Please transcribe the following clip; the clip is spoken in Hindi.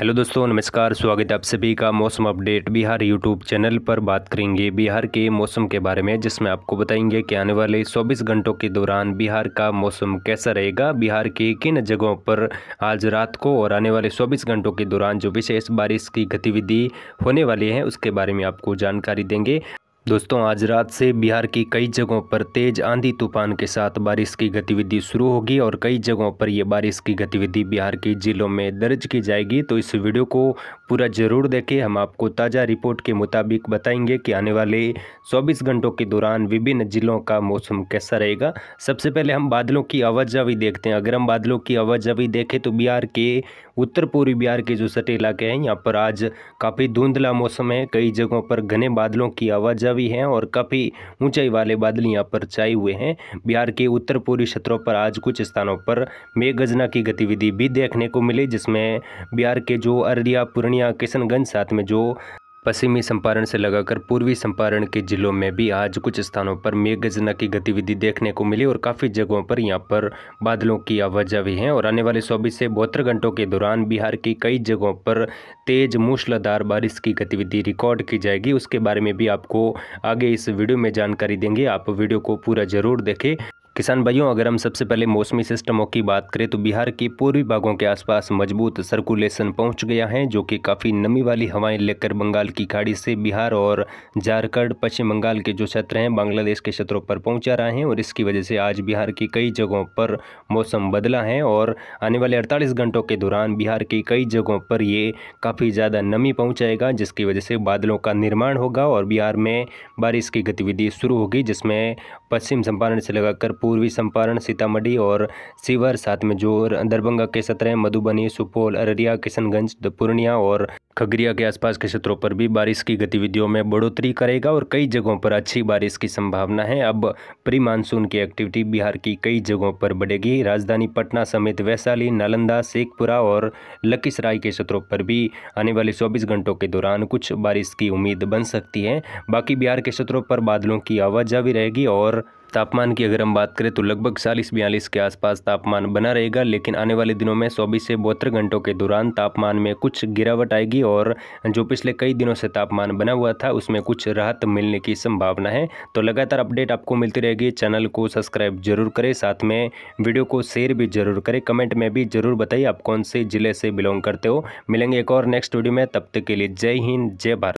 हेलो दोस्तों नमस्कार स्वागत है आप सभी का मौसम अपडेट बिहार यूट्यूब चैनल पर बात करेंगे बिहार के मौसम के बारे में जिसमें आपको बताएंगे कि आने वाले 24 घंटों के दौरान बिहार का मौसम कैसा रहेगा बिहार के किन जगहों पर आज रात को और आने वाले 24 घंटों के दौरान जो विशेष बारिश की गतिविधि होने वाली है उसके बारे में आपको जानकारी देंगे दोस्तों आज रात से बिहार की कई जगहों पर तेज आंधी तूफान के साथ बारिश की गतिविधि शुरू होगी और कई जगहों पर यह बारिश की गतिविधि बिहार के जिलों में दर्ज की जाएगी तो इस वीडियो को पूरा ज़रूर देखें हम आपको ताज़ा रिपोर्ट के मुताबिक बताएंगे कि आने वाले 24 घंटों के दौरान विभिन्न जिलों का मौसम कैसा रहेगा सबसे पहले हम बादलों की आवाजावी देखते हैं अगर हम बादलों की आवाजावी देखें तो बिहार के उत्तर पूर्वी बिहार के जो सटे इलाके हैं यहाँ पर आज काफ़ी धुंधला मौसम है कई जगहों पर घने बादलों की आवाजावी भी हैं और काफ़ी ऊंचाई वाले बादल यहाँ पर छाए हुए हैं बिहार के उत्तर पूर्वी क्षेत्रों पर आज कुछ स्थानों पर मेघ गजना की गतिविधि भी देखने को मिली जिसमें बिहार के जो अररिया पूर्णिया किशनगंज साथ में जो पश्चिमी चंपारण से लगाकर पूर्वी चंपारण के जिलों में भी आज कुछ स्थानों पर मेघ गजना की गतिविधि देखने को मिली और काफ़ी जगहों पर यहाँ पर बादलों की आवाजा भी है और आने वाले चौबीस से बहत्तर घंटों के दौरान बिहार की कई जगहों पर तेज मूसलाधार बारिश की गतिविधि रिकॉर्ड की जाएगी उसके बारे में भी आपको आगे इस वीडियो में जानकारी देंगे आप वीडियो को पूरा जरूर देखें किसान भाइयों अगर हम सबसे पहले मौसमी सिस्टमों की बात करें तो बिहार के पूर्वी भागों के आसपास मजबूत सर्कुलेशन पहुंच गया है जो कि काफ़ी नमी वाली हवाएं लेकर बंगाल की खाड़ी से बिहार और झारखंड पश्चिम बंगाल के जो क्षेत्र हैं बांग्लादेश के क्षेत्रों पर पहुंचा रहे हैं और इसकी वजह से आज बिहार की कई जगहों पर मौसम बदला है और आने वाले अड़तालीस घंटों के दौरान बिहार की कई जगहों पर ये काफ़ी ज़्यादा नमी पहुँचाएगा जिसकी वजह से बादलों का निर्माण होगा और बिहार में बारिश की गतिविधि शुरू होगी जिसमें पश्चिम चंपारण से लगाकर पूर्वी चंपारण सीतामढ़ी और शिवर साथ में जो दरभंगा के सत्रह मधुबनी सुपौल अररिया किशनगंज पूर्णिया और खगड़िया के आसपास के क्षेत्रों पर भी बारिश की गतिविधियों में बढ़ोतरी करेगा और कई जगहों पर अच्छी बारिश की संभावना है अब प्री मानसून की एक्टिविटी बिहार की कई जगहों पर बढ़ेगी राजधानी पटना समेत वैशाली नालंदा शेखपुरा और लखीसराय के क्षेत्रों पर भी आने वाले चौबीस घंटों के दौरान कुछ बारिश की उम्मीद बन सकती है बाकी बिहार के क्षेत्रों पर बादलों की आवाजा भी रहेगी और तापमान की अगर हम बात करें तो लगभग चालीस बयालीस के आसपास तापमान बना रहेगा लेकिन आने वाले दिनों में चौबीस से बहत्तर घंटों के दौरान तापमान में कुछ गिरावट आएगी और जो पिछले कई दिनों से तापमान बना हुआ था उसमें कुछ राहत मिलने की संभावना है तो लगातार अपडेट आपको मिलती रहेगी चैनल को सब्सक्राइब जरूर करें साथ में वीडियो को शेयर भी जरूर करें कमेंट में भी जरूर बताइए आप कौन से ज़िले से बिलोंग करते हो मिलेंगे एक और नेक्स्ट वीडियो में तब तक के लिए जय हिंद जय भारत